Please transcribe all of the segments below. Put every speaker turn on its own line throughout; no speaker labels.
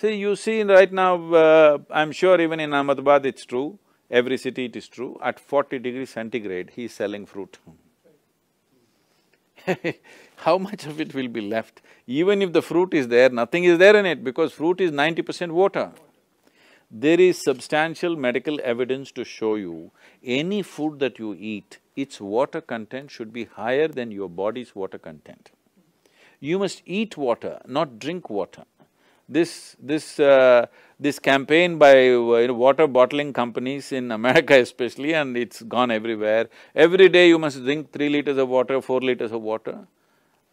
See, you see right now, uh, I'm sure even in Ahmedabad it's true, every city it is true, at forty degrees centigrade he's selling fruit How much of it will be left? Even if the fruit is there, nothing is there in it because fruit is ninety percent water. There is substantial medical evidence to show you, any food that you eat, its water content should be higher than your body's water content. You must eat water, not drink water this, this, uh, this campaign by uh, you know, water bottling companies in America especially and it's gone everywhere. Every day you must drink three liters of water, four liters of water.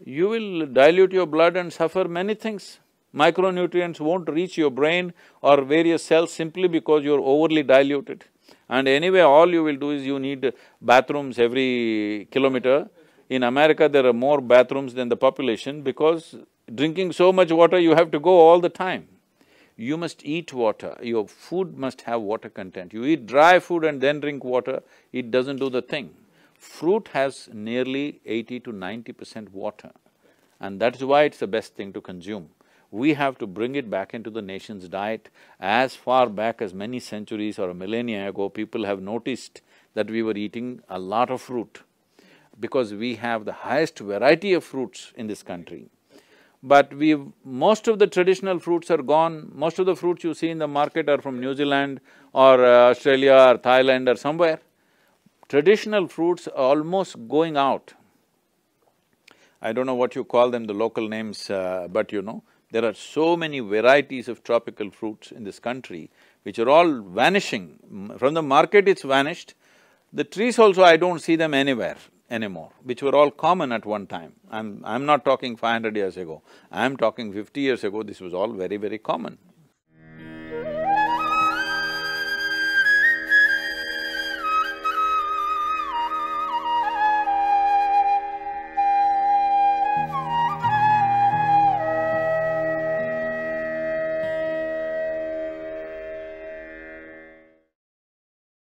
You will dilute your blood and suffer many things. Micronutrients won't reach your brain or various cells simply because you're overly diluted. And anyway, all you will do is you need bathrooms every kilometer. In America, there are more bathrooms than the population because drinking so much water, you have to go all the time. You must eat water, your food must have water content. You eat dry food and then drink water, it doesn't do the thing. Fruit has nearly eighty to ninety percent water and that's why it's the best thing to consume. We have to bring it back into the nation's diet. As far back as many centuries or millennia ago, people have noticed that we were eating a lot of fruit because we have the highest variety of fruits in this country. But we most of the traditional fruits are gone, most of the fruits you see in the market are from New Zealand or uh, Australia or Thailand or somewhere. Traditional fruits are almost going out. I don't know what you call them, the local names, uh, but you know, there are so many varieties of tropical fruits in this country, which are all vanishing. From the market, it's vanished. The trees also, I don't see them anywhere anymore, which were all common at one time. I'm… I'm not talking five hundred years ago, I'm talking fifty years ago, this was all very, very common.